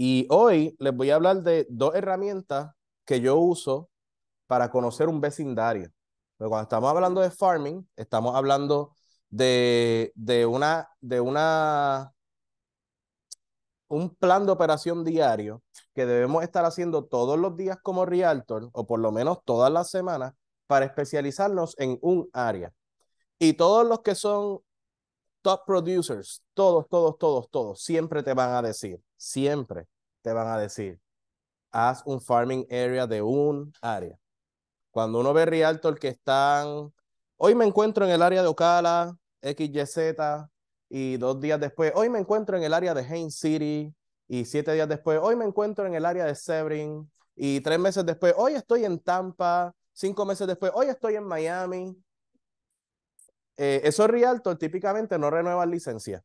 Y hoy les voy a hablar de dos herramientas que yo uso para conocer un vecindario. cuando estamos hablando de farming, estamos hablando de, de, una, de una, un plan de operación diario que debemos estar haciendo todos los días como realtor, o por lo menos todas las semanas, para especializarnos en un área. Y todos los que son top producers, todos, todos, todos, todos, siempre te van a decir, siempre te van a decir, haz un farming area de un área. Cuando uno ve el que están, hoy me encuentro en el área de Ocala, XYZ, y dos días después, hoy me encuentro en el área de Haines City, y siete días después, hoy me encuentro en el área de Severin, y tres meses después, hoy estoy en Tampa, cinco meses después, hoy estoy en Miami, eh, Eso es Rialto, típicamente no renueva licencia,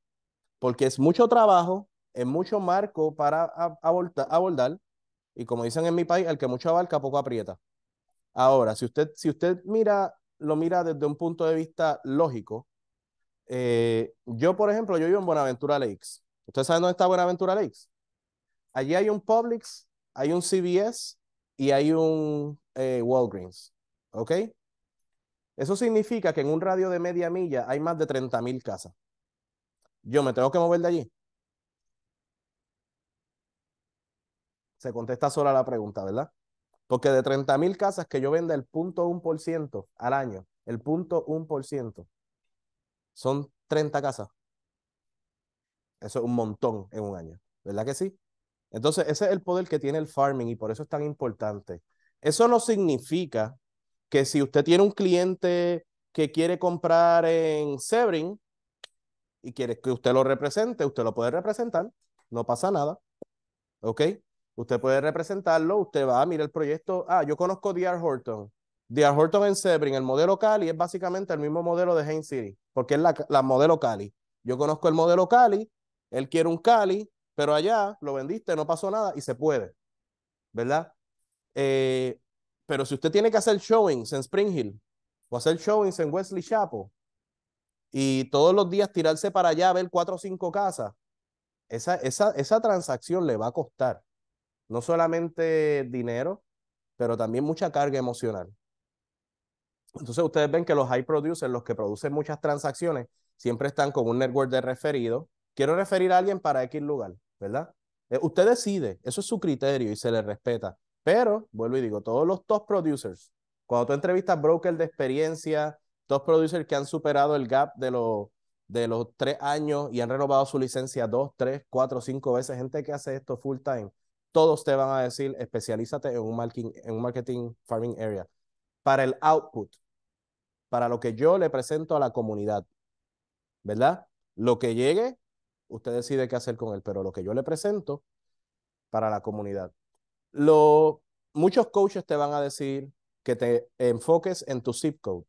porque es mucho trabajo, es mucho marco para abordar, y como dicen en mi país, el que mucho abarca, poco aprieta. Ahora, si usted, si usted mira, lo mira desde un punto de vista lógico, eh, yo, por ejemplo, yo vivo en Buenaventura Lakes. ¿Usted sabe dónde está Buenaventura Lakes? Allí hay un Publix, hay un CVS y hay un eh, Walgreens, ¿ok? Eso significa que en un radio de media milla hay más de 30.000 casas. Yo me tengo que mover de allí. Se contesta sola la pregunta, ¿verdad? Porque de 30.000 casas que yo venda el 0.1% al año, el 0.1%, son 30 casas. Eso es un montón en un año, ¿verdad que sí? Entonces, ese es el poder que tiene el farming y por eso es tan importante. Eso no significa que si usted tiene un cliente que quiere comprar en Sebring y quiere que usted lo represente, usted lo puede representar, no pasa nada. ¿Ok? Usted puede representarlo, usted va, a mirar el proyecto. Ah, yo conozco D.R. Horton. D.R. Horton en Sebring, el modelo Cali es básicamente el mismo modelo de Haines City, porque es la, la modelo Cali. Yo conozco el modelo Cali, él quiere un Cali, pero allá lo vendiste, no pasó nada y se puede, ¿verdad? Eh, pero si usted tiene que hacer showings en Spring Hill o hacer showings en Wesley Chapo y todos los días tirarse para allá a ver cuatro o cinco casas, esa, esa, esa transacción le va a costar no solamente dinero, pero también mucha carga emocional. Entonces ustedes ven que los high producers, los que producen muchas transacciones, siempre están con un network de referidos. Quiero referir a alguien para X lugar, ¿verdad? Eh, usted decide, eso es su criterio y se le respeta. Pero, vuelvo y digo, todos los top producers, cuando tú entrevistas brokers de experiencia, top producers que han superado el gap de los de los tres años y han renovado su licencia dos, tres, cuatro, cinco veces, gente que hace esto full time, todos te van a decir, especialízate en un marketing, en un marketing farming area. Para el output, para lo que yo le presento a la comunidad, ¿verdad? Lo que llegue, usted decide qué hacer con él, pero lo que yo le presento para la comunidad. Lo, muchos coaches te van a decir que te enfoques en tu zip code.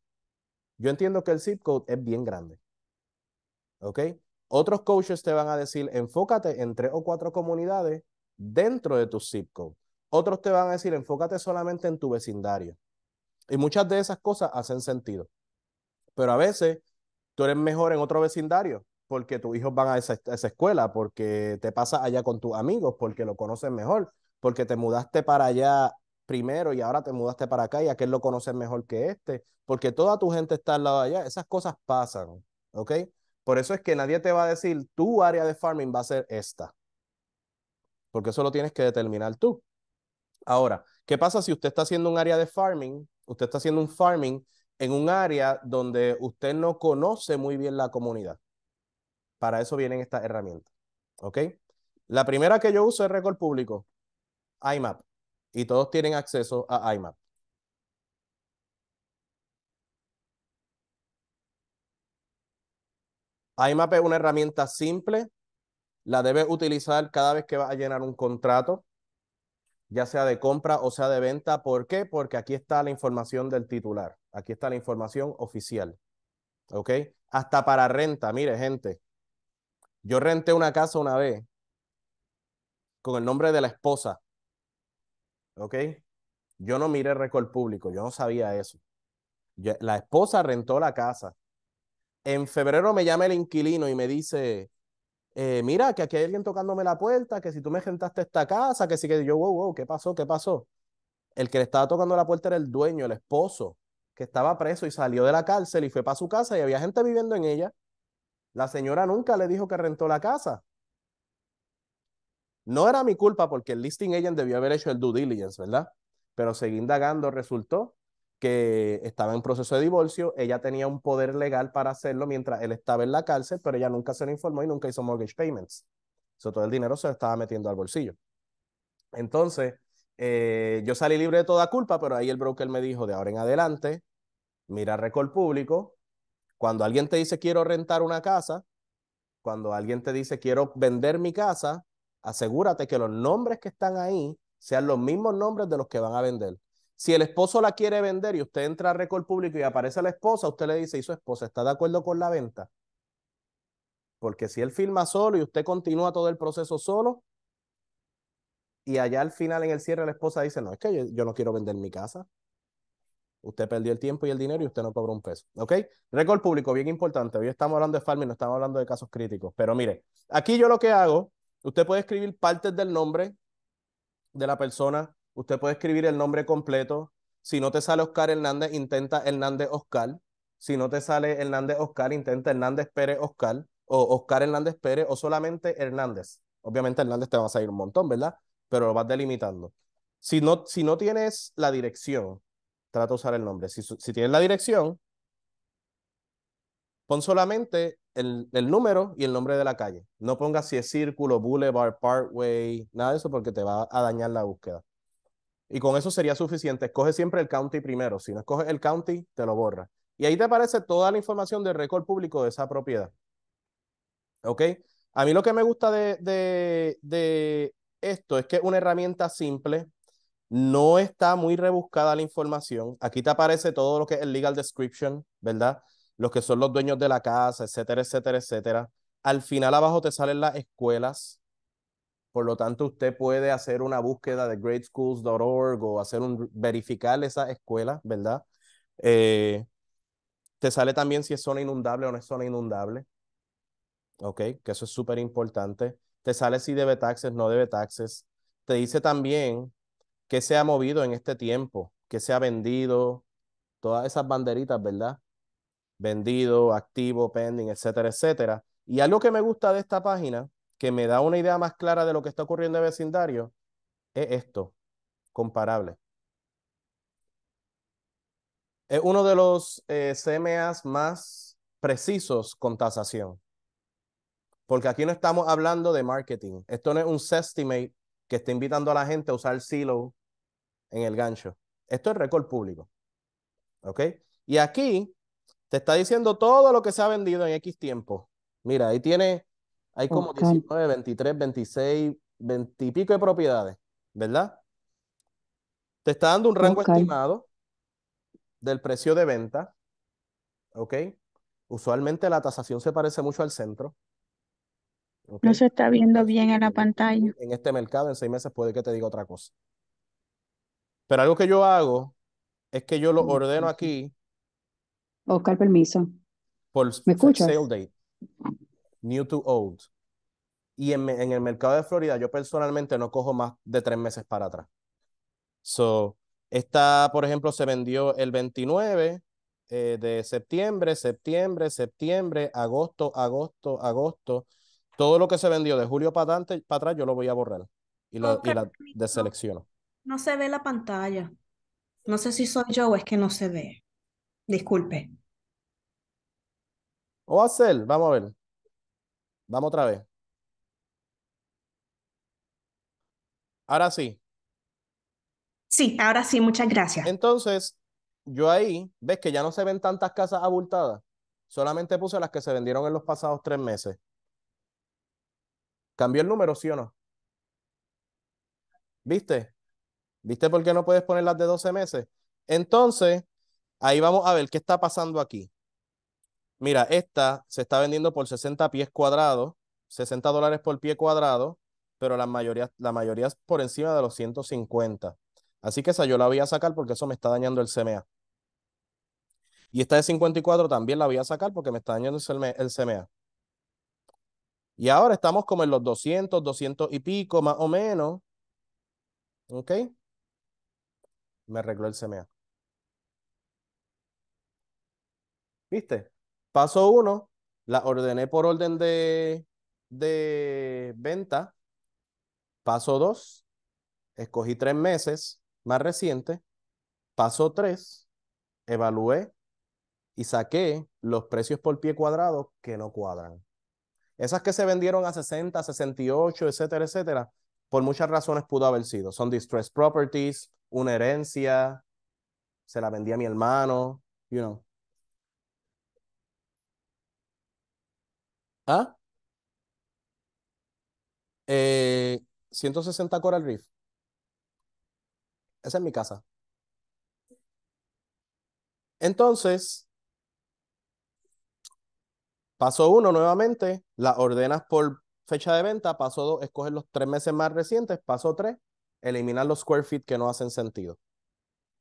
Yo entiendo que el zip code es bien grande. ¿Ok? Otros coaches te van a decir, enfócate en tres o cuatro comunidades dentro de tu zip code. Otros te van a decir, enfócate solamente en tu vecindario. Y muchas de esas cosas hacen sentido. Pero a veces tú eres mejor en otro vecindario porque tus hijos van a esa, escuela, porque te pasa allá con tus amigos, porque lo conocen mejor, porque te mudaste para allá primero y ahora te mudaste para acá y aquel lo conoces mejor que este, porque toda tu gente está al lado de allá. Esas cosas pasan, ¿ok? Por eso es que nadie te va a decir, tu área de farming va a ser esta, porque eso lo tienes que determinar tú. Ahora, ¿qué pasa si usted está haciendo un área de farming? Usted está haciendo un farming en un área donde usted no conoce muy bien la comunidad. Para eso vienen estas herramientas, ¿ok? La primera que yo uso es récord público. IMAP y todos tienen acceso a IMAP. IMAP es una herramienta simple, la debes utilizar cada vez que vas a llenar un contrato, ya sea de compra o sea de venta. ¿Por qué? Porque aquí está la información del titular, aquí está la información oficial. ¿Ok? Hasta para renta, mire gente, yo renté una casa una vez con el nombre de la esposa ¿ok? Yo no miré récord público, yo no sabía eso. la esposa rentó la casa. En febrero me llama el inquilino y me dice, eh, mira, que aquí hay alguien tocándome la puerta, que si tú me rentaste esta casa, que si que yo, wow, wow, ¿qué pasó? ¿Qué pasó? El que le estaba tocando la puerta era el dueño, el esposo, que estaba preso y salió de la cárcel y fue para su casa y había gente viviendo en ella. La señora nunca le dijo que rentó la casa. No era mi culpa porque el listing agent debió haber hecho el due diligence, ¿verdad? Pero seguí indagando, resultó que estaba en proceso de divorcio, ella tenía un poder legal para hacerlo mientras él estaba en la cárcel, pero ella nunca se lo informó y nunca hizo mortgage payments. Eso todo el dinero se lo estaba metiendo al bolsillo. Entonces, eh, yo salí libre de toda culpa, pero ahí el broker me dijo, de ahora en adelante, mira récord público, cuando alguien te dice quiero rentar una casa, cuando alguien te dice quiero vender mi casa, asegúrate que los nombres que están ahí sean los mismos nombres de los que van a vender. Si el esposo la quiere vender y usted entra a récord público y aparece la esposa, usted le dice, ¿y su esposa está de acuerdo con la venta? Porque si él firma solo y usted continúa todo el proceso solo, y allá al final en el cierre la esposa dice, no, es que yo, no quiero vender mi casa. Usted perdió el tiempo y el dinero y usted no cobró un peso. ¿Ok? Récord público, bien importante. Hoy estamos hablando de farming, no estamos hablando de casos críticos. Pero mire, aquí yo lo que hago Usted puede escribir partes del nombre de la persona, usted puede escribir el nombre completo. Si no te sale Oscar Hernández, intenta Hernández Oscar. Si no te sale Hernández Oscar, intenta Hernández Pérez Oscar o Oscar Hernández Pérez o solamente Hernández. Obviamente Hernández te va a salir un montón, ¿verdad? Pero lo vas delimitando. Si no, si no tienes la dirección, trata de usar el nombre. Si, si tienes la dirección, Pon solamente el, número y el nombre de la calle. No pongas si es círculo, boulevard, parkway, nada de eso porque te va a dañar la búsqueda. Y con eso sería suficiente. Escoge siempre el county primero. Si no escoges el county, te lo borra. Y ahí te aparece toda la información del récord público de esa propiedad. ¿Ok? A mí lo que me gusta de, de esto es que es una herramienta simple, no está muy rebuscada la información. Aquí te aparece todo lo que es el legal description, ¿verdad? los que son los dueños de la casa, etcétera, etcétera, etcétera. Al final abajo te salen las escuelas. Por lo tanto, usted puede hacer una búsqueda de greatschools.org o hacer un, verificar esa escuela, ¿verdad? Eh, te sale también si es zona inundable o no es zona inundable. ¿Ok? Que eso es súper importante. Te sale si debe taxes, no debe taxes. Te dice también qué se ha movido en este tiempo, qué se ha vendido, todas esas banderitas, ¿verdad? vendido, activo, pending, etcétera, etcétera. Y algo que me gusta de esta página, que me da una idea más clara de lo que está ocurriendo en vecindario, es esto, comparable. Es uno de los eh, CMAs más precisos con tasación. Porque aquí no estamos hablando de marketing. Esto no es un Sestimate que está invitando a la gente a usar el Silo en el gancho. Esto es récord público. ¿Ok? Y aquí te está diciendo todo lo que se ha vendido en X tiempo. Mira, ahí tiene, hay como 19, 23, 26, 20 y pico de propiedades, ¿verdad? Te está dando un rango estimado del precio de venta, ¿ok? Usualmente la tasación se parece mucho al centro. No se está viendo bien en la pantalla. En este mercado, en seis meses puede que te diga otra cosa. Pero algo que yo hago es que yo lo ordeno aquí Oscar, permiso. ¿Me escuchas? Sale date. New to old. Y en, el mercado de Florida, yo personalmente no cojo más de tres meses para atrás. So, esta, por ejemplo, se vendió el 29 eh, de septiembre, septiembre, septiembre, agosto, agosto, agosto. Todo lo que se vendió de julio para, adelante, para atrás, yo lo voy a borrar y, lo, la deselecciono. no se ve la pantalla. No sé si soy yo o es que no se ve. Disculpe. O hacer, vamos a ver. Vamos otra vez. Ahora sí. Sí, ahora sí, muchas gracias. Entonces, yo ahí, ves que ya no se ven tantas casas abultadas. Solamente puse las que se vendieron en los pasados tres meses. ¿Cambió el número, sí o no? ¿Viste? ¿Viste por qué no puedes poner las de 12 meses? Entonces, Ahí vamos a ver qué está pasando aquí. Mira, esta se está vendiendo por 60 pies cuadrados, 60 dólares por pie cuadrado, pero la mayoría, la mayoría es por encima de los 150. Así que esa yo la voy a sacar porque eso me está dañando el CMA. Y esta de 54 también la voy a sacar porque me está dañando el CMA. Y ahora estamos como en los 200, 200 y pico, más o menos. ¿Ok? Me arregló el CMA. ¿Viste? Paso uno, la ordené por orden de, de venta. Paso dos, escogí tres meses más recientes. Paso tres, evalué y saqué los precios por pie cuadrado que no cuadran. Esas que se vendieron a 60, 68, etcétera, etcétera, por muchas razones pudo haber sido. Son distressed properties, una herencia, se la vendía a mi hermano, you know. ¿Ah? 160 eh, Coral Reef. Esa es mi casa. Entonces, paso uno nuevamente, la ordenas por fecha de venta, paso dos, escoger los tres meses más recientes, paso tres, eliminar los square feet que no hacen sentido.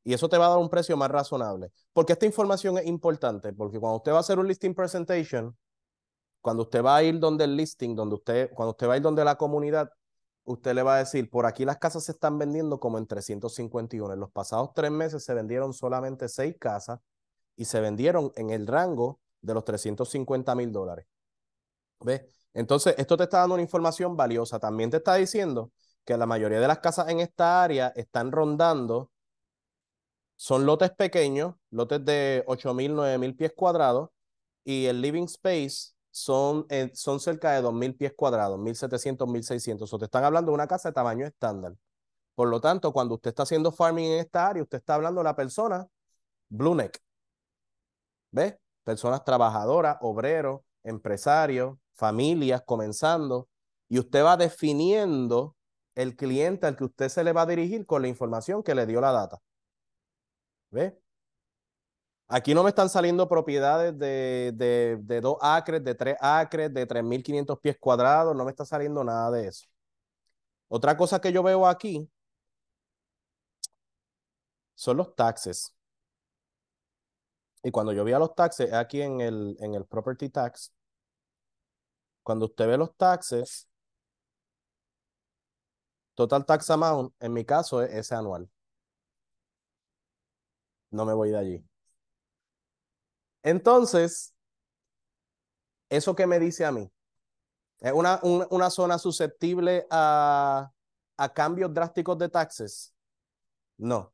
Y eso te va a dar un precio más razonable. Porque esta información es importante, porque cuando usted va a hacer un listing presentation, cuando usted va a ir donde el listing, donde usted, cuando usted va a ir donde la comunidad, usted le va a decir, por aquí las casas se están vendiendo como en 351. En los pasados tres meses se vendieron solamente seis casas y se vendieron en el rango de los 350 mil dólares. ¿Ves? Entonces, esto te está dando una información valiosa. También te está diciendo que la mayoría de las casas en esta área están rondando, son lotes pequeños, lotes de 8.000, 9.000 pies cuadrados, y el living space son, eh, son cerca de 2.000 pies cuadrados, 1.700, 1.600. O te están hablando de una casa de tamaño estándar. Por lo tanto, cuando usted está haciendo farming en esta área, usted está hablando de la persona blue neck. ¿Ves? Personas trabajadoras, obreros, empresarios, familias comenzando. Y usted va definiendo el cliente al que usted se le va a dirigir con la información que le dio la data. ¿Ves? Aquí no me están saliendo propiedades de, de, de 2 acres, de tres acres, de 3.500 pies cuadrados, no me está saliendo nada de eso. Otra cosa que yo veo aquí son los taxes. Y cuando yo veo los taxes, aquí en el, en el property tax, cuando usted ve los taxes, total tax amount, en mi caso es ese anual. No me voy de allí. Entonces, ¿eso que me dice a mí? Es una, zona susceptible a, cambios drásticos de taxes. No,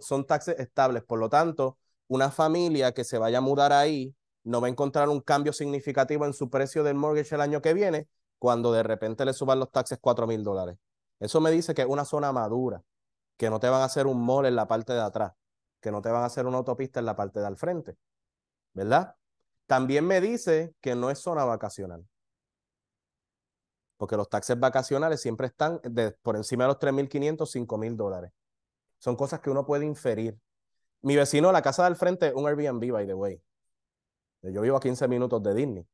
son taxes estables. Por lo tanto, una familia que se vaya a mudar ahí no va a encontrar un cambio significativo en su precio del mortgage el año que viene cuando de repente le suban los taxes 4 mil dólares. Eso me dice que es una zona madura, que no te van a hacer un mall en la parte de atrás, que no te van a hacer una autopista en la parte de al frente. ¿verdad? También me dice que no es zona vacacional, porque los taxes vacacionales siempre están por encima de los 3.500, 5.000 dólares. Son cosas que uno puede inferir. Mi vecino, la casa del frente, un Airbnb, by the way. Yo vivo a 15 minutos de Disney.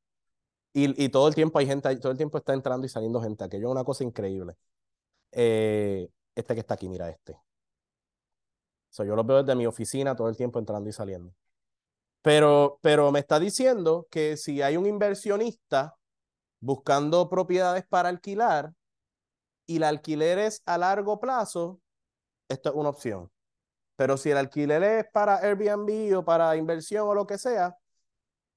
Y, y todo el tiempo hay gente, todo el tiempo está entrando y saliendo gente. Aquello es una cosa increíble. Eh, este que está aquí, mira este. yo lo veo desde mi oficina todo el tiempo entrando y saliendo. Pero, me está diciendo que si hay un inversionista buscando propiedades para alquilar y el alquiler es a largo plazo, esto es una opción. Pero si el alquiler es para Airbnb o para inversión o lo que sea,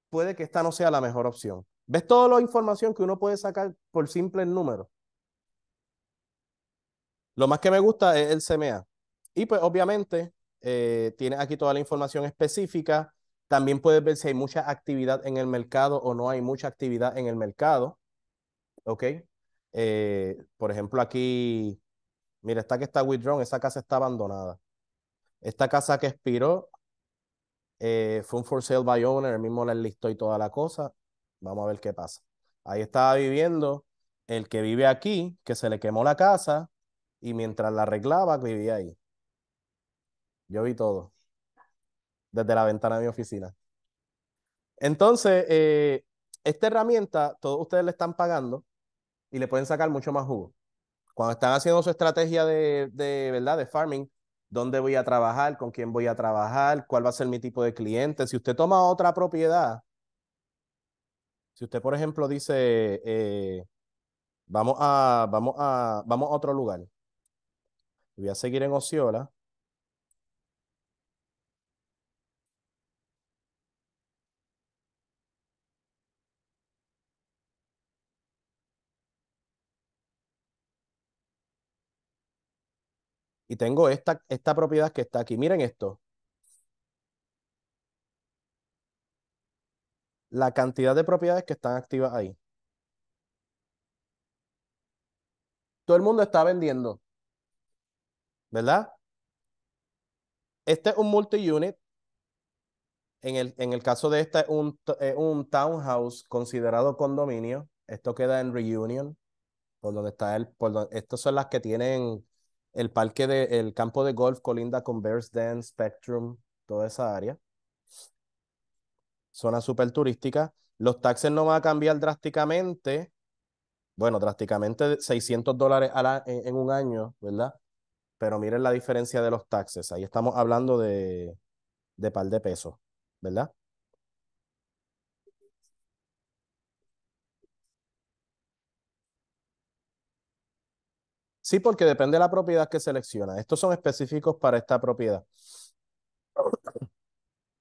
puede que esta no sea la mejor opción. ¿Ves toda la información que uno puede sacar por simple número? Lo más que me gusta es el CMA. Y pues obviamente eh, tiene aquí toda la información específica también puedes ver si hay mucha actividad en el mercado o no hay mucha actividad en el mercado. ¿Ok? Eh, por ejemplo, aquí, mira, está que está withdrawn, esa casa está abandonada. Esta casa que expiró eh, fue un for sale by owner, el mismo la enlistó y toda la cosa. Vamos a ver qué pasa. Ahí estaba viviendo el que vive aquí, que se le quemó la casa y mientras la arreglaba, vivía ahí. Yo vi todo desde la ventana de mi oficina. Entonces, eh, esta herramienta, todos ustedes le están pagando y le pueden sacar mucho más jugo. Cuando están haciendo su estrategia de, ¿verdad? de farming, dónde voy a trabajar, con quién voy a trabajar, cuál va a ser mi tipo de cliente. Si usted toma otra propiedad, si usted, por ejemplo, dice, eh, vamos, a, vamos, a, vamos a otro lugar, voy a seguir en Osceola, y tengo esta, esta propiedad que está aquí. Miren esto. La cantidad de propiedades que están activas ahí. Todo el mundo está vendiendo. ¿Verdad? Este es un multi-unit. En el, en el, caso de esta, un, un townhouse considerado condominio. Esto queda en Reunion, por donde está el, estas son las que tienen el parque de, el campo de golf colinda con Bears Den, Spectrum, toda esa área. Zona súper turística. Los taxes no van a cambiar drásticamente. Bueno, drásticamente 600 dólares en, en un año, ¿verdad? Pero miren la diferencia de los taxes. Ahí estamos hablando de, de par de pesos, ¿verdad? Sí, porque depende de la propiedad que selecciona. Estos son específicos para esta propiedad.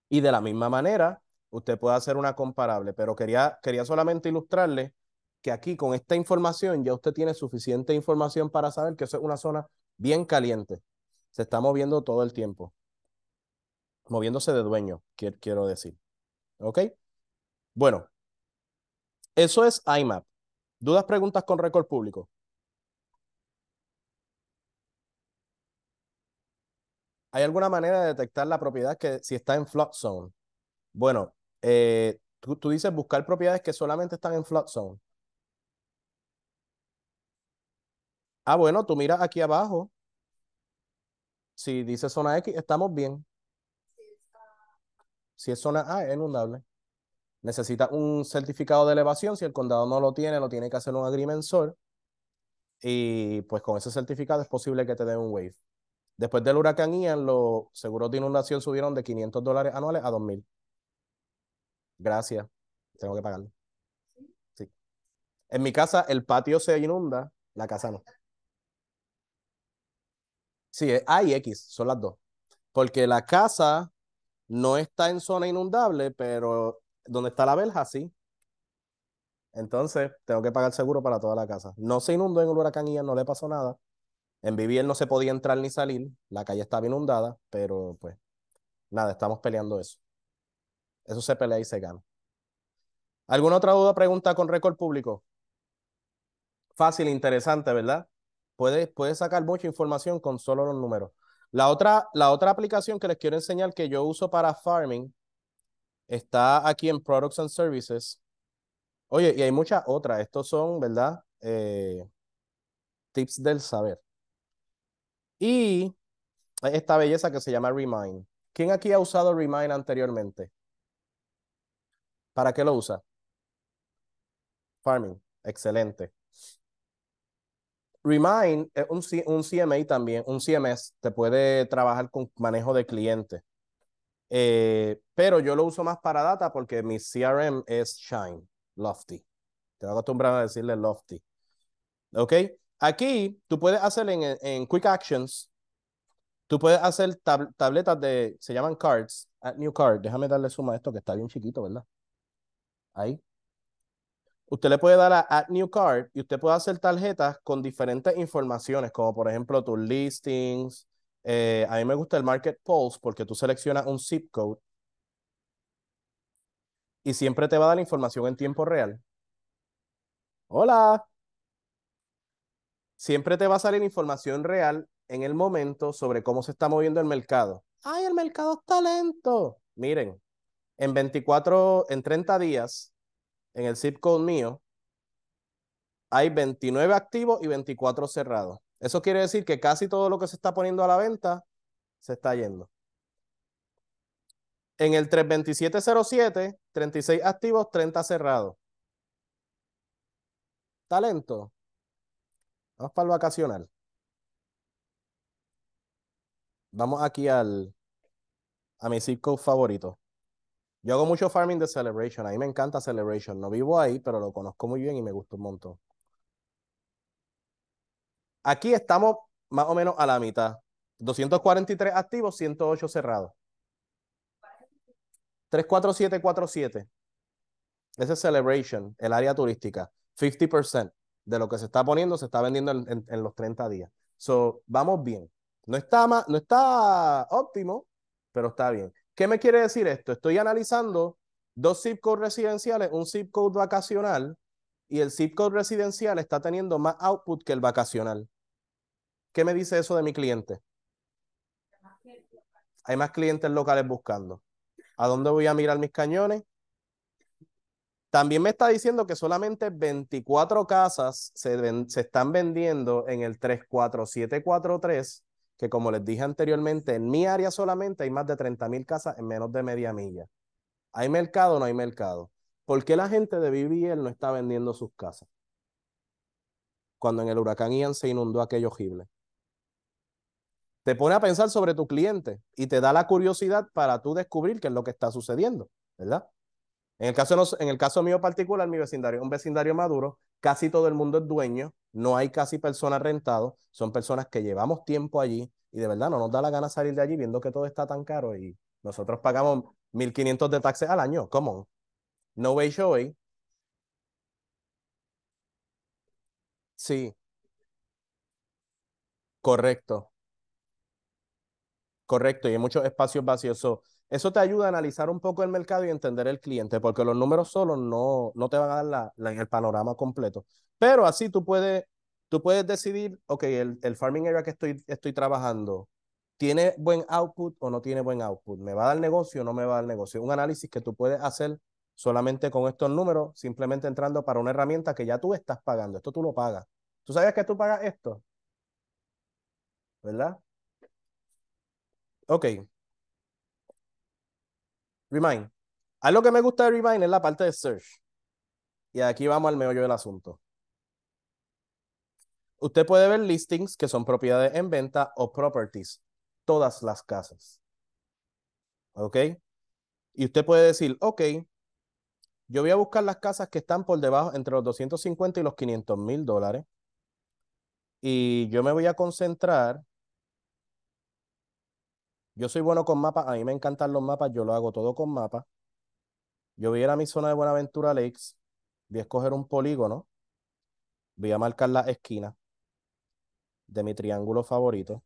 Y de la misma manera, usted puede hacer una comparable, pero quería, quería solamente ilustrarle que aquí con esta información ya usted tiene suficiente información para saber que eso es una zona bien caliente. Se está moviendo todo el tiempo. Moviéndose de dueño, quiero decir. ¿Ok? Bueno, eso es IMAP. ¿Dudas, preguntas con récord público? ¿hay alguna manera de detectar la propiedad que si está en flood zone? Bueno, eh, tú, dices buscar propiedades que solamente están en flood zone. Ah, bueno, tú miras aquí abajo. Si dice zona X, estamos bien. Si es zona A, es inundable. Necesita un certificado de elevación. Si el condado no lo tiene, lo tiene que hacer un agrimensor. Y pues con ese certificado es posible que te den un wave. Después del huracán Ian, los seguros de inundación subieron de 500 dólares anuales a 2.000. Gracias, tengo que pagarlo. Sí. En mi casa, el patio se inunda, la casa no. Sí, A y X, son las dos. Porque la casa no está en zona inundable, pero donde está la verja, sí. Entonces, tengo que pagar seguro para toda la casa. No se inundó en el huracán Ian, no le pasó nada, en Vivier no se podía entrar ni salir, la calle estaba inundada, pero pues nada, estamos peleando eso. Eso se pelea y se gana. ¿Alguna otra duda pregunta con récord público? Fácil, interesante, ¿verdad? Puedes, sacar mucha información con solo los números. La otra, la otra aplicación que les quiero enseñar que yo uso para farming está aquí en Products and Services. Oye, y hay muchas otras. Estos son, ¿verdad? Eh, tips del saber. Y esta belleza que se llama Remind. ¿Quién aquí ha usado Remind anteriormente? ¿Para qué lo usa? Farming. Excelente. Remind es un, un CMA también, un CMS, te puede trabajar con manejo de clientes. Eh, pero yo lo uso más para data porque mi CRM es Shine, Lofty. Te acostumbrado a decirle Lofty. ¿Ok? Aquí tú puedes hacer en, Quick Actions, tú puedes hacer tabletas de, se llaman cards, add ah, new card. Déjame darle suma a esto que está bien chiquito, ¿verdad? Ahí. Usted le puede dar a Add New Card y usted puede hacer tarjetas con diferentes informaciones, como por ejemplo tus listings. Eh, a mí me gusta el Market Pulse porque tú seleccionas un zip code y siempre te va a dar la información en tiempo real. Hola siempre te va a salir información real en el momento sobre cómo se está moviendo el mercado. ¡Ay, el mercado está lento! Miren, en 24, en 30 días, en el zip code mío, hay 29 activos y 24 cerrados. Eso quiere decir que casi todo lo que se está poniendo a la venta se está yendo. En el 32707, 36 activos, 30 cerrados. Talento. Vamos para el vacacional. Vamos aquí al, a mi circo favorito. Yo hago mucho farming de Celebration. A mí me encanta Celebration. No vivo ahí, pero lo conozco muy bien y me gusta un montón. Aquí estamos más o menos a la mitad. 243 activos, 108 cerrados. 34747. Ese es Celebration, el área turística. 50% de lo que se está poniendo, se está vendiendo en, los 30 días. So, vamos bien. No está, no está óptimo, pero está bien. ¿Qué me quiere decir esto? Estoy analizando dos zip codes residenciales, un zip code vacacional, y el zip code residencial está teniendo más output que el vacacional. ¿Qué me dice eso de mi cliente? Hay más clientes locales buscando. ¿A dónde voy a mirar mis cañones? También me está diciendo que solamente 24 casas se, se están vendiendo en el 34743, que como les dije anteriormente, en mi área solamente hay más de 30.000 mil casas en menos de media milla. ¿Hay mercado o no hay mercado? ¿Por qué la gente de BBL no está vendiendo sus casas? Cuando en el huracán Ian se inundó aquello horrible. Te pone a pensar sobre tu cliente y te da la curiosidad para tú descubrir qué es lo que está sucediendo, ¿verdad? En el, caso en el caso mío particular, mi vecindario es un vecindario maduro, casi todo el mundo es dueño, no hay casi personas rentados, son personas que llevamos tiempo allí y de verdad no nos da la gana salir de allí viendo que todo está tan caro y nosotros pagamos 1.500 de taxes al año, ¿cómo? No way way. Sí, correcto, correcto, y hay muchos espacios vacíos. Eso te ayuda a analizar un poco el mercado y entender el cliente, porque los números solos no, no te van a dar el panorama completo. Pero así tú puedes, tú puedes decidir, ok, el, farming area que estoy, estoy trabajando, ¿tiene buen output o no tiene buen output? ¿Me va a dar negocio o no me va a dar negocio? Un análisis que tú puedes hacer solamente con estos números, simplemente entrando para una herramienta que ya tú estás pagando. Esto tú lo pagas. ¿Tú sabes que tú pagas esto? ¿Verdad? Ok, Remind. Algo que me gusta de Remind es la parte de search. Y aquí vamos al meollo del asunto. Usted puede ver listings que son propiedades en venta o properties, todas las casas. ¿Ok? Y usted puede decir, ok, yo voy a buscar las casas que están por debajo entre los 250 y los 500 mil dólares. Y yo me voy a concentrar yo soy bueno con mapas, a mí me encantan los mapas, yo lo hago todo con mapas. Yo voy a ir a mi zona de Buenaventura Lakes, voy a escoger un polígono, voy a marcar la esquina de mi triángulo favorito.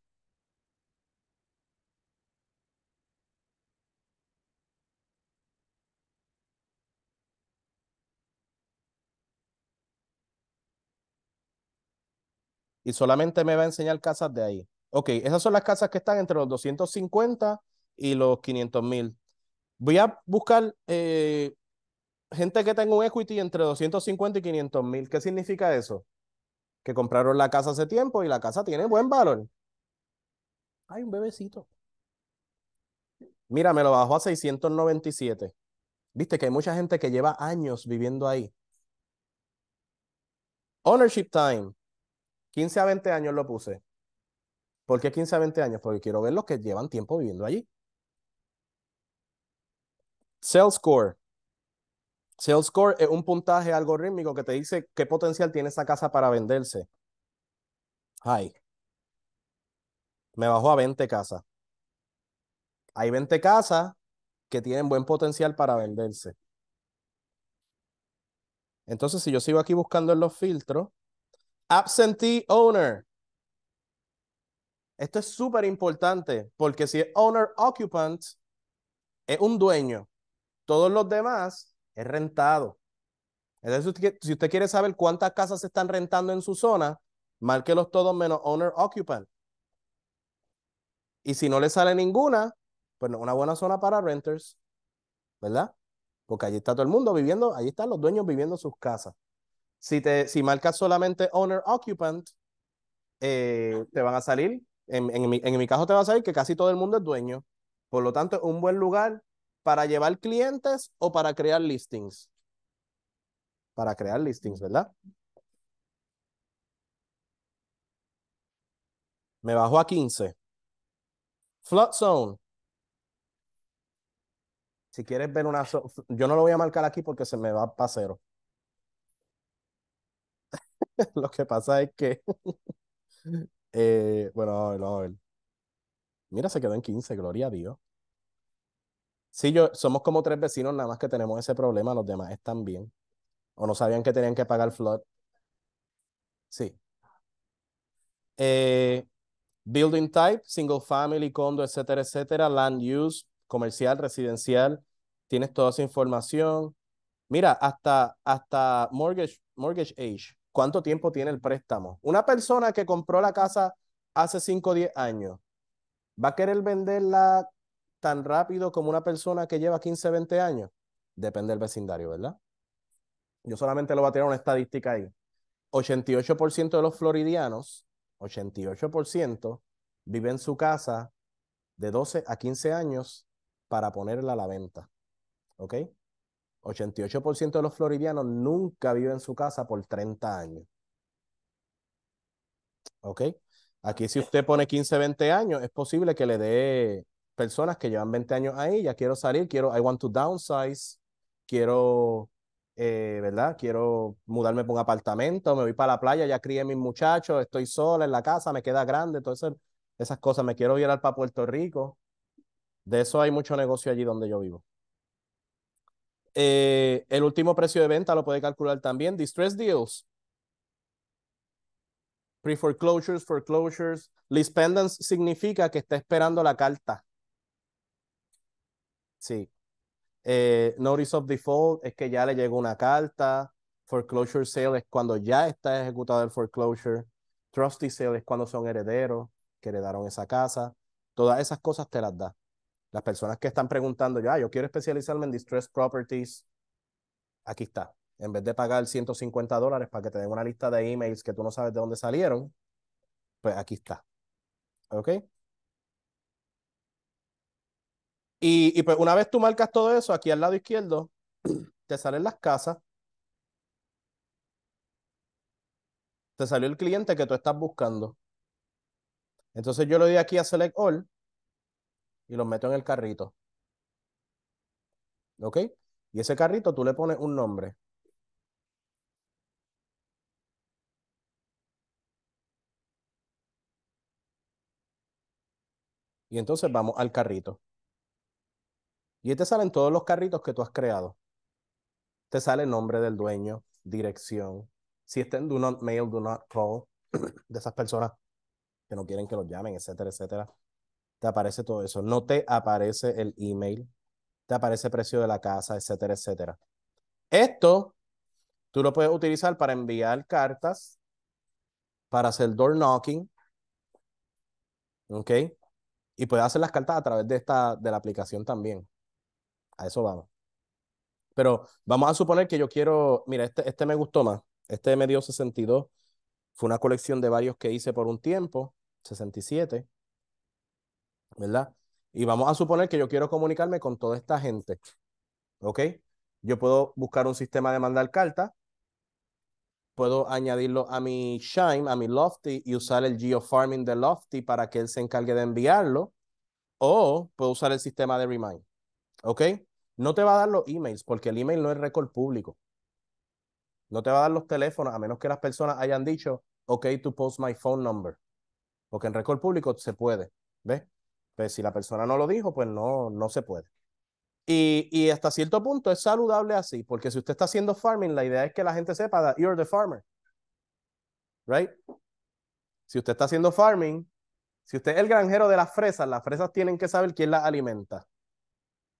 Y solamente me va a enseñar casas de ahí ok, esas son las casas que están entre los 250 y los 500 mil. Voy a buscar eh, gente que tenga un equity entre 250 y 500 mil. ¿Qué significa eso? Que compraron la casa hace tiempo y la casa tiene buen valor. Hay un bebecito. Mira, me lo bajó a 697. Viste que hay mucha gente que lleva años viviendo ahí. Ownership time. 15 a 20 años lo puse. ¿Por qué 15 a 20 años? Porque quiero ver los que llevan tiempo viviendo allí. Sales Score. Sales Score es un puntaje algorítmico que te dice qué potencial tiene esa casa para venderse. Ay, me bajó a 20 casas. Hay 20 casas que tienen buen potencial para venderse. Entonces, si yo sigo aquí buscando en los filtros, absentee owner. Esto es súper importante porque si es owner-occupant, es un dueño. Todos los demás es rentado. Entonces, si usted quiere saber cuántas casas se están rentando en su zona, márquelos todos menos owner-occupant. Y si no le sale ninguna, pues no es una buena zona para renters, ¿verdad? Porque allí está todo el mundo viviendo, allí están los dueños viviendo sus casas. Si, te, si marcas solamente owner-occupant, eh, te van a salir en, mi, caso te vas a ver que casi todo el mundo es dueño. Por lo tanto, es un buen lugar para llevar clientes o para crear listings. Para crear listings, ¿verdad? Me bajo a 15. Flood zone. Si quieres ver una... Yo no lo voy a marcar aquí porque se me va para cero. lo que pasa es que eh, bueno, Mira, se quedó en 15, gloria a Dios. Sí, yo, somos como tres vecinos nada más que tenemos ese problema, los demás están bien. O no sabían que tenían que pagar flood. Sí. Eh, building type, single family, condo, etcétera, etcétera. Land use, comercial, residencial. Tienes toda esa información. Mira, hasta, hasta mortgage, mortgage age cuánto tiempo tiene el préstamo. Una persona que compró la casa hace 5 o 10 años, ¿va a querer venderla tan rápido como una persona que lleva 15, 20 años? Depende del vecindario, ¿verdad? Yo solamente lo voy a tirar una estadística ahí. 88% de los floridianos, 88%, viven su casa de 12 a 15 años para ponerla a la venta. ¿Ok? 88% de los floridianos nunca viven en su casa por 30 años. ¿Ok? Aquí si usted pone 15, 20 años, es posible que le dé personas que llevan 20 años ahí, ya quiero salir, quiero, I want to downsize, quiero, eh, ¿verdad? Quiero mudarme por un apartamento, me voy para la playa, ya crié a mis muchachos, estoy sola en la casa, me queda grande, todas esas cosas, me quiero al para Puerto Rico. De eso hay mucho negocio allí donde yo vivo. Eh, el último precio de venta lo puede calcular también. Distress deals. Pre-foreclosures, foreclosures. List pendants significa que está esperando la carta. Sí. Eh, notice of default es que ya le llegó una carta. Foreclosure sale es cuando ya está ejecutado el foreclosure. Trusty sale es cuando son herederos que heredaron esa casa. Todas esas cosas te las da. Las personas que están preguntando, yo, yo quiero especializarme en Distressed properties, aquí está. En vez de pagar 150 dólares para que te den una lista de emails que tú no sabes de dónde salieron, pues aquí está. ¿Ok? Y, pues una vez tú marcas todo eso, aquí al lado izquierdo, te salen las casas. Te salió el cliente que tú estás buscando. Entonces yo le doy aquí a Select All y los meto en el carrito. ¿Ok? Y ese carrito tú le pones un nombre. Y entonces vamos al carrito. Y te este salen todos los carritos que tú has creado. Te sale nombre del dueño, dirección. Si está en Do Not Mail, Do Not Call, de esas personas que no quieren que los llamen, etcétera, etcétera te aparece todo eso. No te aparece el email, te aparece el precio de la casa, etcétera, etcétera. Esto tú lo puedes utilizar para enviar cartas, para hacer door knocking, ¿ok? Y puedes hacer las cartas a través de, esta, de la aplicación también. A eso vamos. Pero vamos a suponer que yo quiero, mira, este, este me gustó más, este me dio 62, fue una colección de varios que hice por un tiempo, 67. ¿verdad? Y vamos a suponer que yo quiero comunicarme con toda esta gente, ¿ok? Yo puedo buscar un sistema de mandar carta, puedo añadirlo a mi Shine, a mi Lofty y usar el geofarming de Lofty para que él se encargue de enviarlo, o puedo usar el sistema de Remind, ¿ok? No te va a dar los emails porque el email no es récord público. No te va a dar los teléfonos a menos que las personas hayan dicho, ok, to post my phone number. Porque en récord público se puede, ¿ves? Pues, si la persona no lo dijo, pues no, no se puede. Y, y hasta cierto punto es saludable así, porque si usted está haciendo farming, la idea es que la gente sepa that you're the farmer. Right? Si usted está haciendo farming, si usted es el granjero de las fresas, las fresas tienen que saber quién las alimenta.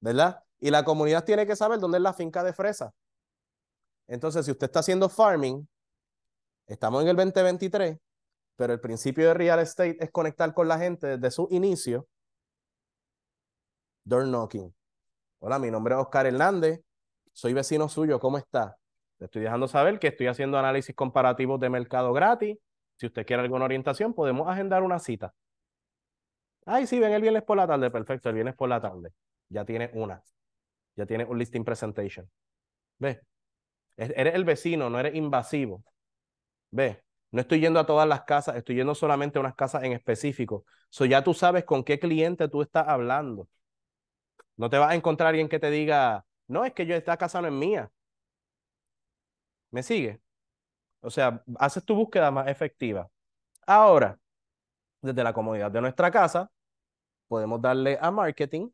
¿Verdad? Y la comunidad tiene que saber dónde es la finca de fresas. Entonces, si usted está haciendo farming, estamos en el 2023, pero el principio de real estate es conectar con la gente desde su inicio door knocking. Hola, mi nombre es Oscar Hernández, soy vecino suyo, ¿cómo está? Le estoy dejando saber que estoy haciendo análisis comparativos de mercado gratis. Si usted quiere alguna orientación, podemos agendar una cita. Ay, sí, ven el viernes por la tarde, perfecto, el viernes por la tarde. Ya tiene una, ya tiene un listing presentation. ¿Ve? E-, eres el vecino, no eres invasivo. ¿Ve? No estoy yendo a todas las casas, estoy yendo solamente a unas casas en específico. ya tú sabes con qué cliente tú estás hablando. No te vas a encontrar alguien que te diga, no, es que yo esta casado en mía. ¿Me sigue? O sea, haces tu búsqueda más efectiva. Ahora, desde la comodidad de nuestra casa, podemos darle a marketing.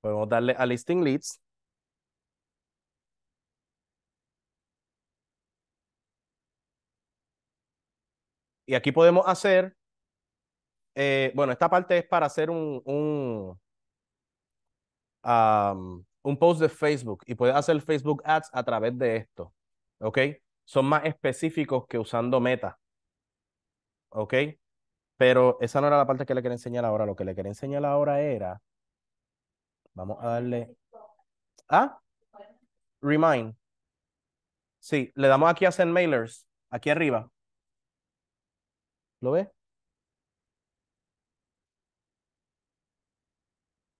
Podemos darle a listing leads. Y aquí podemos hacer, eh, bueno, esta parte es para hacer un, un, un post de Facebook y puedes hacer Facebook Ads a través de esto, ¿ok? Son más específicos que usando Meta, ¿ok? Pero esa no era la parte que le quería enseñar ahora. Lo que le quería enseñar ahora era, vamos a darle, ¿ah? Remind. Sí, le damos aquí a Send Mailers, aquí arriba. ¿Lo ve?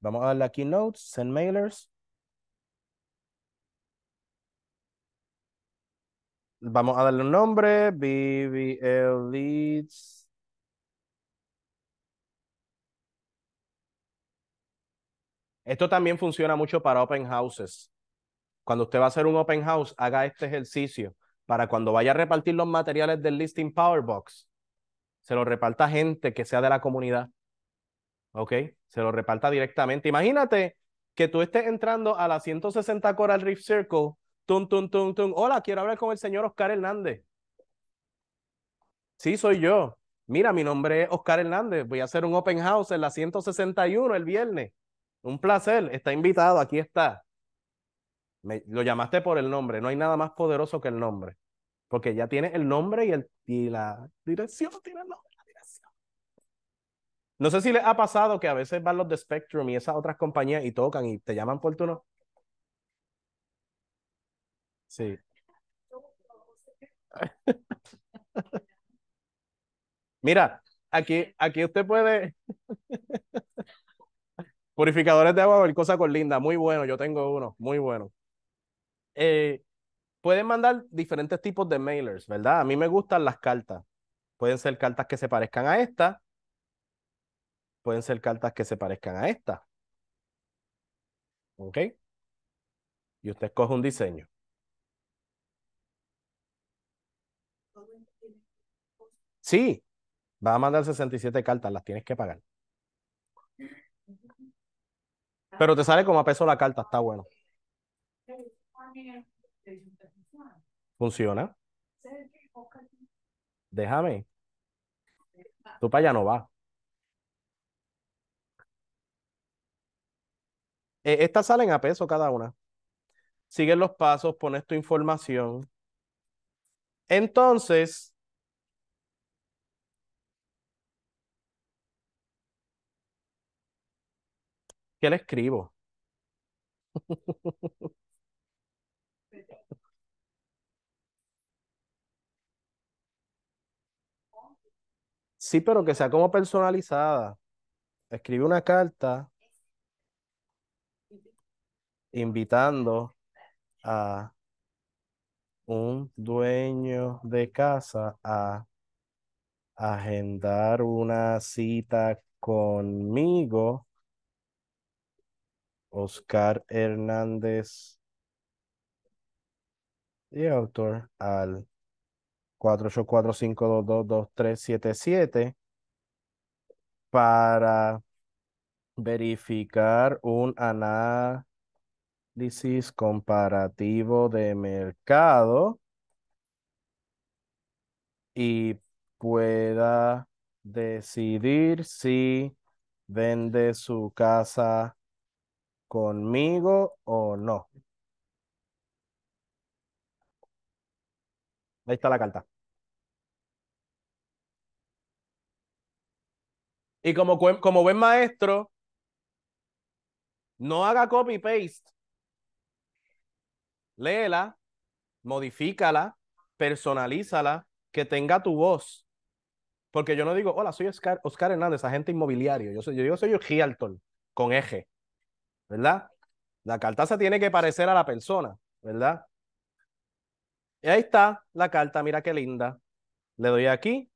Vamos a darle aquí Notes, Send Mailers. Vamos a darle un nombre, BBL Leads. Esto también funciona mucho para open houses. Cuando usted va a hacer un open house, haga este ejercicio para cuando vaya a repartir los materiales del listing Powerbox, se lo reparta gente que sea de la comunidad. ¿Ok? Se lo reparta directamente. Imagínate que tú estés entrando a la 160 Coral Reef Circle, tum, tum, tum, tum. Hola, quiero hablar con el señor Oscar Hernández. Sí, soy yo. Mira, mi nombre es Oscar Hernández. Voy a hacer un open house en la 161 el viernes. Un placer, está invitado, aquí está. lo llamaste por el nombre, no hay nada más poderoso que el nombre. Porque ya tiene el nombre y, la dirección, tiene el nombre la dirección. No sé si les ha pasado que a veces van los de Spectrum y esas otras compañías y tocan y te llaman por tu nombre. Sí. Mira, aquí, aquí usted puede. Purificadores de agua, cosa con linda, muy bueno, yo tengo uno, muy bueno. Eh, Pueden mandar diferentes tipos de mailers, ¿verdad? A mí me gustan las cartas. Pueden ser cartas que se parezcan a esta. Pueden ser cartas que se parezcan a esta. ¿Ok? Y usted escoge un diseño. Sí, va a mandar 67 cartas, las tienes que pagar. Pero te sale como a peso la carta, está bueno. ¿Funciona? Déjame. Ah. Tú para allá no vas. Eh, estas salen a peso cada una. Sigues los pasos, pones tu información. Entonces, ¿qué le escribo? Sí, pero que sea como personalizada. Escribe una carta invitando a un dueño de casa a agendar una cita conmigo, Oscar Hernández y autor al 4845222377 para verificar un análisis comparativo de mercado y pueda decidir si vende su casa conmigo o no. Ahí está la carta. Y como, como buen maestro, no haga copy-paste. Léela, modifícala, personalízala, que tenga tu voz. Porque yo no digo, hola, soy Oscar, Hernández, agente inmobiliario. Yo soy, yo, soy el con eje. ¿Verdad? La carta se tiene que parecer a la persona, ¿verdad? Y ahí está la carta, mira qué linda. Le doy aquí.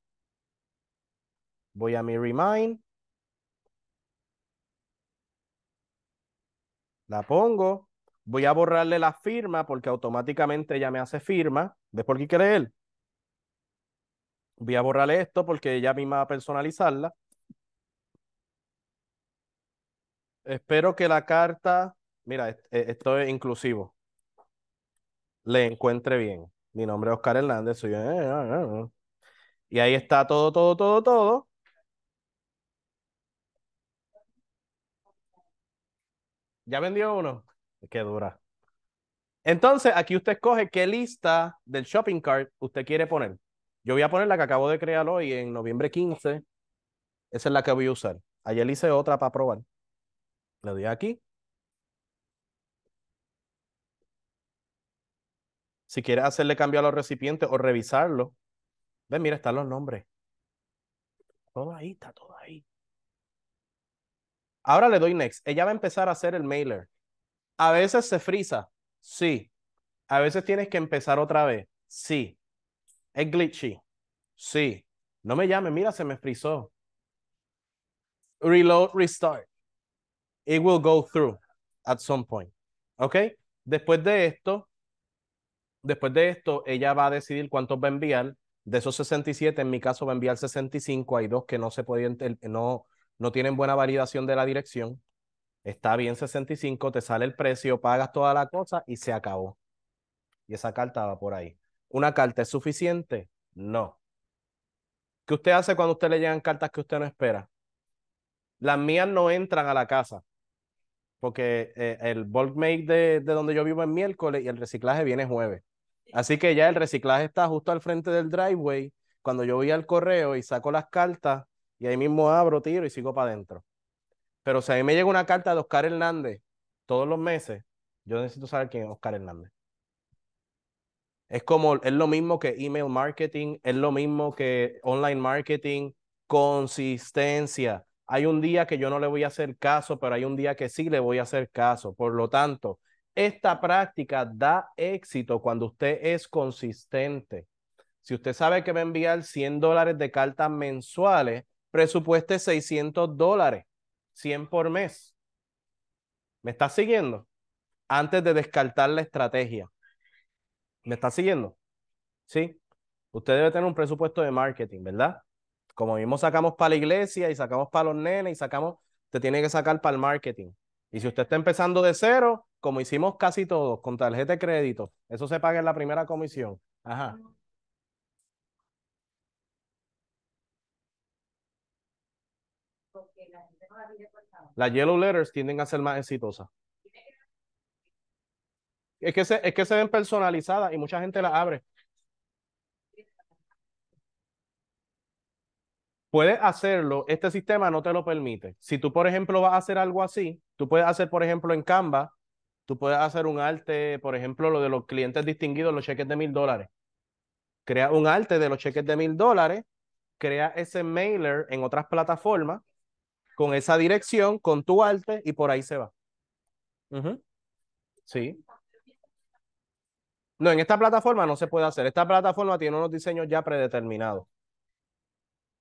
Voy a mi remind. La pongo. Voy a borrarle la firma porque automáticamente ya me hace firma. ¿Ves por qué quiere él? Voy a borrarle esto porque ella misma va a personalizarla. Espero que la carta... Mira, esto es inclusivo le encuentre bien. Mi nombre es Oscar Hernández, eh, eh, eh, Y ahí está todo, todo, todo, todo. ¿Ya vendió uno? Qué dura. Entonces, aquí usted escoge qué lista del shopping cart usted quiere poner. Yo voy a poner la que acabo de crear hoy en noviembre 15. Esa es la que voy a usar. Ayer hice otra para probar. Le doy aquí. Si quieres hacerle cambio a los recipientes o revisarlo, Ven, mira, están los nombres. Todo ahí, está todo ahí. Ahora le doy next. Ella va a empezar a hacer el mailer. A veces se frisa. Sí. A veces tienes que empezar otra vez. Sí. Es glitchy. Sí. No me llame, mira, se me frizó. Reload, restart. It will go through at some point. ¿Ok? Después de esto, Después de esto, ella va a decidir cuántos va a enviar. De esos 67, en mi caso va a enviar 65. Hay dos que no se podían, no, no tienen buena validación de la dirección. Está bien 65, te sale el precio, pagas toda la cosa y se acabó. Y esa carta va por ahí. ¿Una carta es suficiente? No. ¿Qué usted hace cuando usted le llegan cartas que usted no espera? Las mías no entran a la casa porque eh, el bulk mail de, de, donde yo vivo es miércoles y el reciclaje viene jueves. Así que ya el reciclaje está justo al frente del driveway. Cuando yo voy al correo y saco las cartas y ahí mismo abro, tiro y sigo para adentro. Pero si a mí me llega una carta de Oscar Hernández todos los meses, yo necesito saber quién es Oscar Hernández. Es como, es lo mismo que email marketing, es lo mismo que online marketing, consistencia. Hay un día que yo no le voy a hacer caso, pero hay un día que sí le voy a hacer caso. Por lo tanto, esta práctica da éxito cuando usted es consistente. Si usted sabe que va a enviar 100 dólares de cartas mensuales, presupueste 600 dólares, 100 por mes. ¿Me está siguiendo? Antes de descartar la estrategia. ¿Me está siguiendo? Sí. Usted debe tener un presupuesto de marketing, ¿verdad? Como vimos sacamos para la iglesia y sacamos para los nenes y sacamos, te tiene que sacar para el marketing. Y si usted está empezando de cero, como hicimos casi todos con tarjeta de crédito, eso se paga en la primera comisión. Ajá. Las yellow letters tienden a ser más exitosas. Es que, es que se ven personalizadas y mucha gente las abre. Puedes hacerlo, este sistema no te lo permite. Si tú, por ejemplo, vas a hacer algo así, tú puedes hacer, por ejemplo, en Canva, Tú puedes hacer un arte, por ejemplo, lo de los clientes distinguidos, los cheques de mil dólares. Crea un arte de los cheques de mil dólares, crea ese mailer en otras plataformas con esa dirección, con tu arte y por ahí se va. Sí. No, en esta plataforma no se puede hacer. Esta plataforma tiene unos diseños ya predeterminados.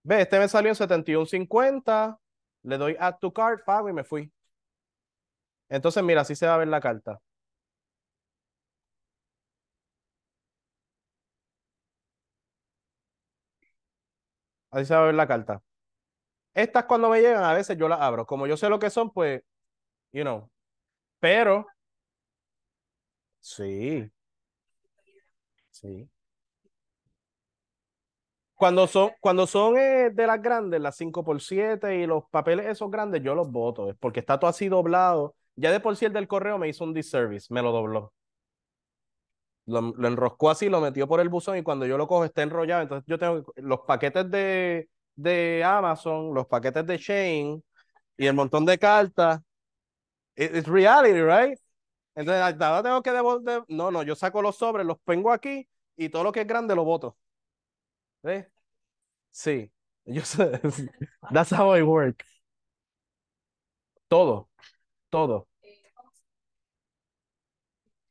Ve, este me salió en 71.50. Le doy add to cart, pago y me fui. Entonces, mira, así se va a ver la carta. Así se va a ver la carta. Estas cuando me llegan, a veces yo las abro. Como yo sé lo que son, pues, you know. Pero, sí. Sí. Cuando son, cuando son eh, de las grandes, las 5x7 y los papeles esos grandes, yo los voto. Es porque está todo así doblado ya de por sí el del correo me hizo un disservice, me lo dobló. Lo, enroscó así, lo metió por el buzón y cuando yo lo cojo está enrollado. Entonces yo tengo los paquetes de, de Amazon, los paquetes de Shane y el montón de cartas. it's reality, right? Entonces ahora tengo que devolver. No, no, yo saco los sobres, los pongo aquí y todo lo que es grande lo voto. ¿Ves? Sí. Yo sé. That's how I work. Todo. Todo.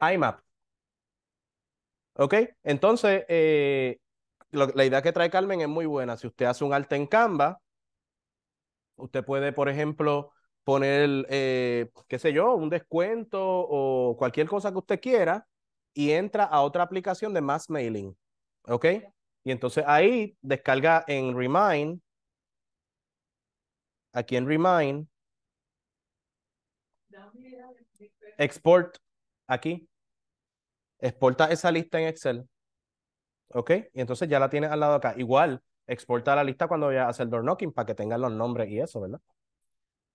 IMAP. ¿Ok? Entonces, eh, la idea que trae Carmen es muy buena. Si usted hace un arte en Canva, usted puede, por ejemplo, poner, eh, qué sé yo, un descuento o cualquier cosa que usted quiera y entra a otra aplicación de Mass Mailing. ¿Ok? Y entonces ahí descarga en Remind, aquí en Remind, export aquí exporta esa lista en Excel, ¿ok? Y entonces ya la tienes al lado acá. Igual, exporta la lista cuando vayas a hacer door knocking para que tengan los nombres y eso, ¿verdad?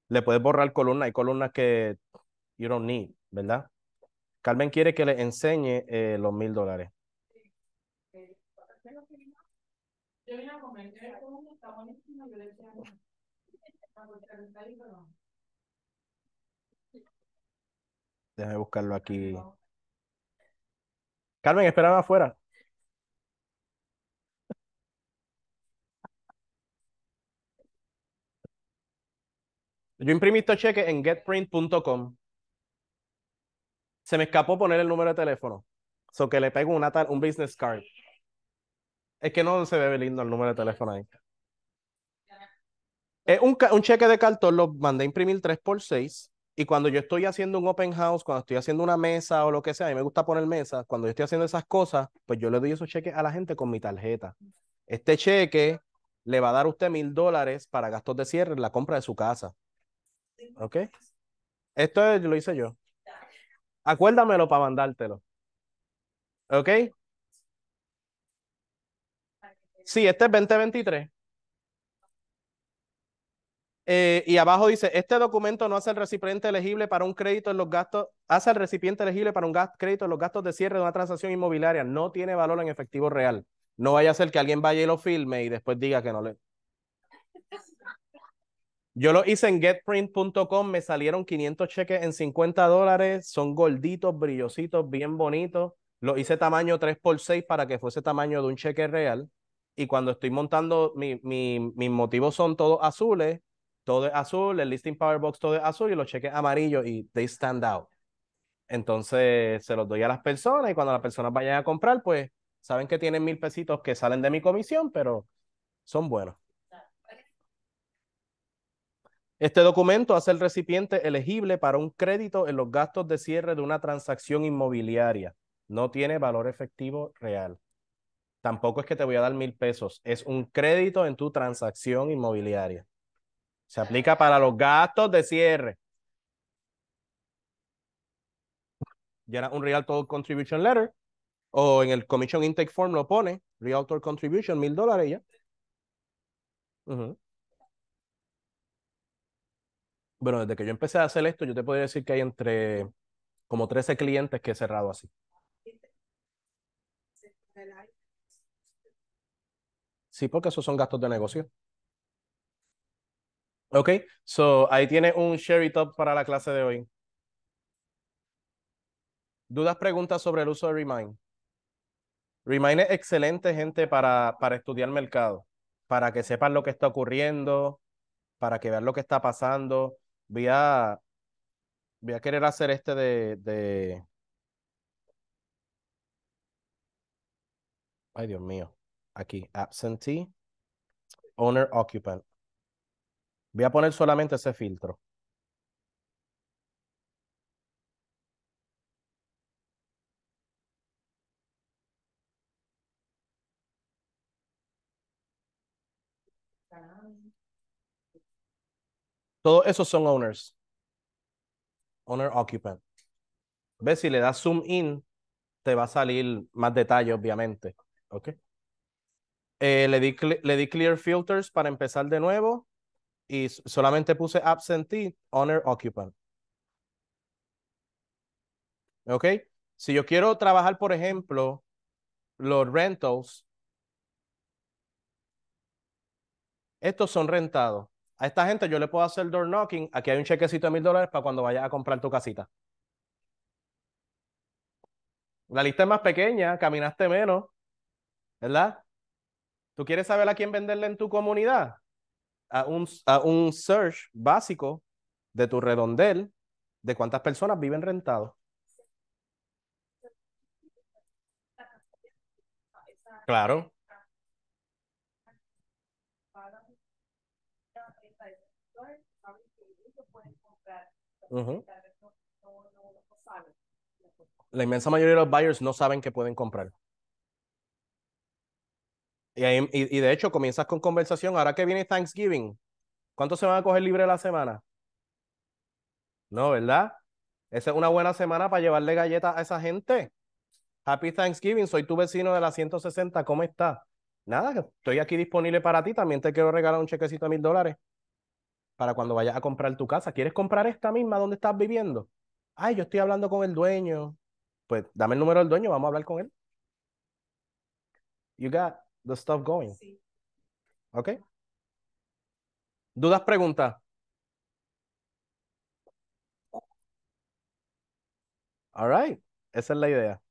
Le puedes borrar columnas, hay columnas que you don't need, ¿verdad? Carmen quiere que le enseñe eh, los mil dólares. Déjame buscarlo aquí. Carmen, espérame afuera. Yo imprimí estos cheques en getprint.com. Se me escapó poner el número de teléfono. So que le pego una un business card. Es que no se ve lindo el número de teléfono ahí. Es un, un, cheque de cartón lo mandé a imprimir 3x6 y cuando yo estoy haciendo un open house, cuando estoy haciendo una mesa o lo que sea, a mí me gusta poner mesas, cuando yo estoy haciendo esas cosas, pues yo le doy esos cheques a la gente con mi tarjeta. Este cheque le va a dar usted mil dólares para gastos de cierre en la compra de su casa. ¿Ok? Esto lo hice yo. Acuérdamelo para mandártelo. ¿Ok? Sí, este es 2023. Eh, y abajo dice, este documento no hace el recipiente elegible para un crédito en los gastos, hace el recipiente elegible para un gasto, crédito en los gastos de cierre de una transacción inmobiliaria. No tiene valor en efectivo real. No vaya a ser que alguien vaya y lo filme y después diga que no le... Yo lo hice en getprint.com, me salieron 500 cheques en 50 dólares, son gorditos, brillositos, bien bonitos. Lo hice tamaño 3x6 para que fuese tamaño de un cheque real. Y cuando estoy montando, mis motivos son todos azules todo es azul, el listing power box todo es azul y los cheques amarillos y they stand out. Entonces se los doy a las personas y cuando las personas vayan a comprar, pues saben que tienen mil pesitos que salen de mi comisión, pero son buenos. Este documento hace el recipiente elegible para un crédito en los gastos de cierre de una transacción inmobiliaria. No tiene valor efectivo real. Tampoco es que te voy a dar mil pesos. Es un crédito en tu transacción inmobiliaria. Se aplica para los gastos de cierre. era un Realtor Contribution Letter o en el Commission Intake Form lo pone, Realtor Contribution, mil dólares ya. Bueno, desde que yo empecé a hacer esto, yo te podría decir que hay entre como 13 clientes que he cerrado así. Sí, porque esos son gastos de negocio. Ok, so ahí tiene un Sherry Top para la clase de hoy. ¿Dudas, preguntas sobre el uso de Remind? Remind es excelente, gente, para, para estudiar mercado, para que sepan lo que está ocurriendo, para que vean lo que está pasando. Voy a, querer hacer este de, de... Ay, Dios mío. Aquí, absentee, owner, occupant. Voy a poner solamente ese filtro. Todos esos son owners. Owner occupant. ¿Ves? Si le das zoom in, te va a salir más detalle, obviamente. ¿Ok? Eh, le, le di clear filters para empezar de nuevo y solamente puse absentee, owner, occupant. ¿Ok? Si yo quiero trabajar, por ejemplo, los rentals, estos son rentados. A esta gente yo le puedo hacer door knocking. Aquí hay un chequecito de mil dólares para cuando vayas a comprar tu casita. La lista es más pequeña, caminaste menos, ¿verdad? ¿Tú quieres saber a quién venderle en tu comunidad? a un, a un search básico de tu redondel de cuántas personas viven rentado. Claro. La inmensa mayoría de los buyers no saben que pueden comprar. Y, de hecho, comienzas con conversación. Ahora que viene Thanksgiving, ¿cuánto se van a coger libre la semana? No, ¿verdad? Esa es una buena semana para llevarle galletas a esa gente. Happy Thanksgiving, soy tu vecino de la 160, ¿cómo estás? Nada, estoy aquí disponible para ti. También te quiero regalar un chequecito a mil dólares para cuando vayas a comprar tu casa. ¿Quieres comprar esta misma donde estás viviendo? Ay, yo estoy hablando con el dueño. Pues dame el número del dueño, vamos a hablar con él. You the stuff going. okay. ¿Dudas, preguntas? All right. Esa es la idea.